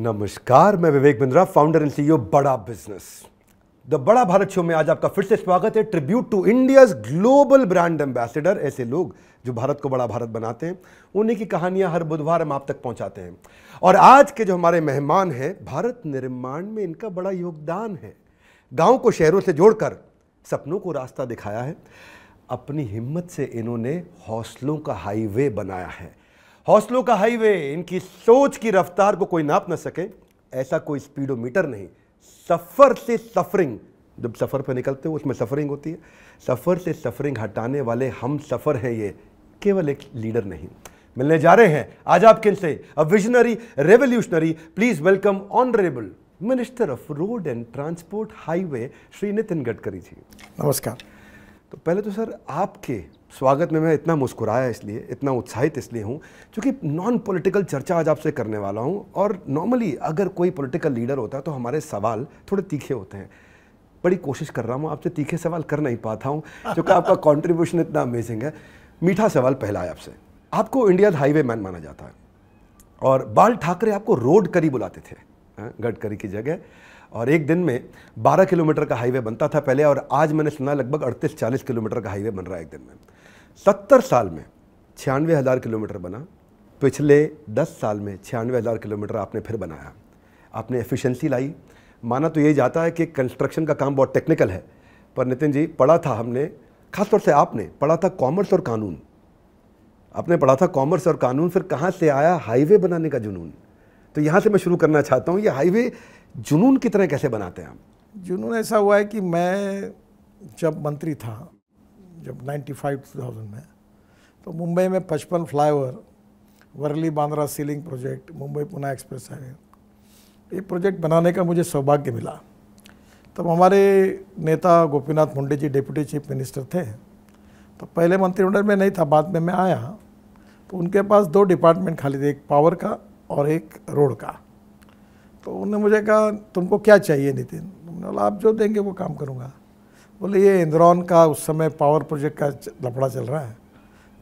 नमस्कार मैं Vivek Bindra founder and CEO Bada business the Bada Bharat show में आज आपका फिर से स्वागत है tribute to India's global brand ambassador ऐसे लोग जो भारत को बड़ा भारत बनाते हैं उन्हीं की कहानियां हर बुधवार हम आप तक पहुंचाते हैं और आज के जो हमारे मेहमान हैं भारत निर्माण में इनका बड़ा योगदान है गाँव को शहरों से जोड़कर सपनों को रास्ता दिखाया है अपनी हिम्मत से इन्होंने हौसलों का हाईवे बनाया है हौसलों का हाईवे इनकी सोच की रफ्तार को कोई नाप ना सके ऐसा कोई स्पीडोमीटर नहीं सफ़र से सफरिंग जब सफ़र पर निकलते हो उसमें सफरिंग होती है सफ़र से सफरिंग हटाने वाले हम सफ़र हैं ये केवल एक लीडर नहीं मिलने जा रहे हैं आज आप किन से a visionary revolutionary please welcome honourable minister of road and transport highway Shri Nitin Gadkari ji नमस्कार तो पहले तो सर आपके स्वागत में मैं इतना मुस्कुराया इसलिए इतना उत्साहित इसलिए हूँ क्योंकि नॉन पॉलिटिकल चर्चा आज आपसे करने वाला हूँ और नॉर्मली अगर कोई पॉलिटिकल लीडर होता है तो हमारे सवाल थोड़े तीखे होते हैं बड़ी कोशिश कर रहा हूँ आपसे तीखे सवाल कर नहीं पाता हूँ क्योंकि आपका कॉन्ट्रीब्यूशन इतना अमेजिंग है मीठा सवाल पहला है आपसे आपको इंडिया हाईवे मैन माना जाता है और बाल ठाकरे आपको रोड करी बुलाते थे हाँ, गडकरी की जगह और एक दिन में 12 किलोमीटर का हाईवे बनता था पहले और आज मैंने सुना लगभग अड़तीस चालीस किलोमीटर का हाईवे बन रहा है एक दिन में सत्तर साल में छियानवे हज़ार किलोमीटर बना पिछले दस साल में छियानवे हज़ार किलोमीटर आपने फिर बनाया आपने एफिशिएंसी लाई माना तो ये जाता है कि कंस्ट्रक्शन का काम बहुत टेक्निकल है पर नितिन जी पढ़ा था हमने खासतौर से आपने पढ़ा था कॉमर्स और कानून आपने पढ़ा था कॉमर्स और कानून फिर कहाँ से आया हाईवे बनाने का जुनून तो यहाँ से मैं शुरू करना चाहता हूँ ये हाईवे जुनून की तरह कैसे बनाते हैं आप जुनून ऐसा हुआ है कि मैं जब मंत्री था जब 95-2000 में तो मुंबई में पचपन flyover Worli Bandra sea link project Mumbai Pune express highway ये प्रोजेक्ट बनाने का मुझे सौभाग्य मिला तब हमारे नेता Gopinath Munde ji deputy chief minister थे तो पहले मंत्रिमंडल में नहीं था बाद में मैं आया तो उनके पास दो डिपार्टमेंट खाली थे एक पावर का और एक रोड का तो उन्होंने मुझे कहा तुमको क्या चाहिए नितिन हमने बोला आप जो देंगे वो काम करूँगा बोले ये इंद्रॉन का उस समय पावर प्रोजेक्ट का लफड़ा चल रहा है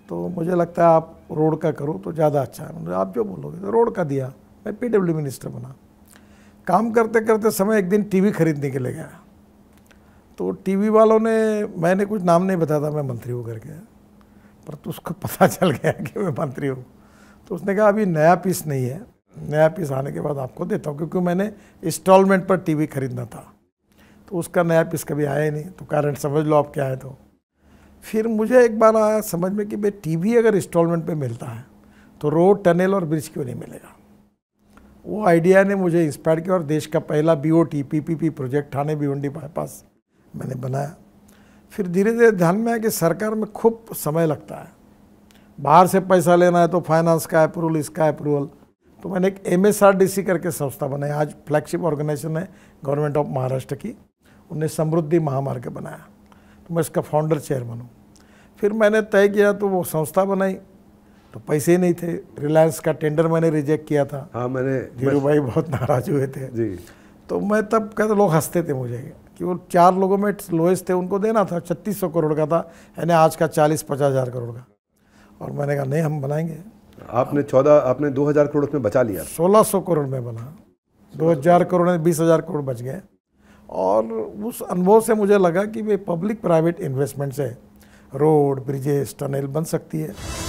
तो मुझे लगता है आप रोड का करो तो ज़्यादा अच्छा है आप जो बोलोगे तो रोड का दिया मैं डब्ल्यू मिनिस्टर बना काम करते करते समय एक दिन टीवी खरीदने के लिए गया तो टीवी वालों ने मैंने कुछ नाम नहीं बताया था मैं मंत्री हूँ करके पर तो उसको पता चल गया कि मैं मंत्री हूँ तो उसने कहा अभी नया पीस नहीं है नया पीस आने के बाद आपको देता हूँ क्योंकि मैंने इंस्टॉलमेंट पर टीवी खरीदना था तो उसका नया पीस कभी आया ही नहीं तो कारण समझ लो आप क्या है तो फिर मुझे एक बार आया समझ में कि भाई टीवी अगर इंस्टॉलमेंट पे मिलता है तो रोड टनल और ब्रिज क्यों नहीं मिलेगा वो आइडिया ने मुझे इंस्पायर किया और देश का पहला B O T P P P project Thane Bhiwandi bypass मैंने बनाया फिर धीरे धीरे ध्यान में आया कि सरकार में खूब समय लगता है बाहर से पैसा लेना है तो फाइनेंस का अप्रूवल इसका अप्रूवल तो मैंने एक एम करके संस्था बनाई आज फ्लैगशिप ऑर्गेनाइजेशन है गवर्नमेंट ऑफ महाराष्ट्र की उन्हें समृद्धि महामार्ग बनाया तो मैं इसका फाउंडर चेयरमैन हूँ फिर मैंने तय किया तो वो संस्था बनाई तो पैसे ही नहीं थे रिलायंस का टेंडर मैंने रिजेक्ट किया था हाँ मैंने धीरू भाई बहुत नाराज हुए थे जी तो मैं तब कहते लोग हंसते थे मुझे कि वो चार लोगों में लोएस्ट थे उनको देना था छत्तीस सौ करोड़ का था यानी आज का चालीस पचास हज़ार करोड़ का और मैंने कहा नहीं हम बनाएंगे आपने चौदह आपने दो हज़ार करोड़ में बचा लिया सोलह सौ करोड़ में बना दो हज़ार करोड़ में बीस हज़ार करोड़ बच गए और उस अनुभव से मुझे लगा कि वे पब्लिक प्राइवेट इन्वेस्टमेंट से रोड ब्रिजेस टनल बन सकती है